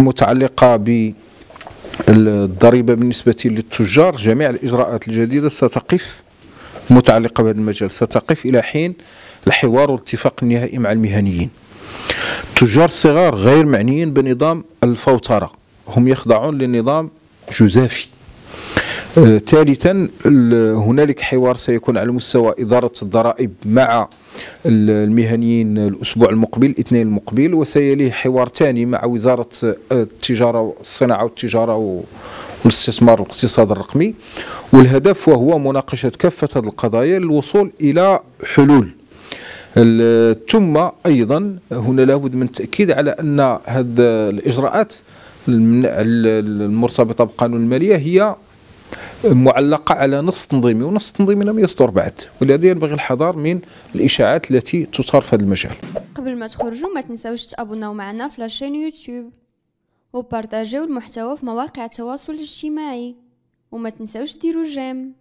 متعلقة ب الضريبة بالنسبة للتجار جميع الإجراءات الجديدة ستقف متعلقة بهذا المجال ستقف إلى حين الحوار والاتفاق النهائي مع المهنيين التجار الصغار غير معنيين بنظام الفوترة هم يخضعون لنظام جزافي آه، ثالثا هنالك حوار سيكون على مستوى إدارة الضرائب مع المهنيين الأسبوع المقبل الاثنين المقبل وسيليه حوار ثاني مع وزارة آه، التجارة والصناعة والتجارة والاستثمار والاقتصاد الرقمي والهدف وهو مناقشة كافة هذه القضايا للوصول إلى حلول ثم أيضا هنا لابد من التأكيد على أن هذه الإجراءات المرتبطة بقانون المالية هي معلقة على نص تنظيمي ونص تنظيمي لم يصدر بعد ولهذا ينبغي الحذر من الإشاعات التي تثار في هذا المجال قبل ما تخرجوا ما تنساوش تابوناو معنا في لاشين يوتيوب وبارتاجيو المحتوى في مواقع التواصل الاجتماعي وما تنساوش ديروا جيم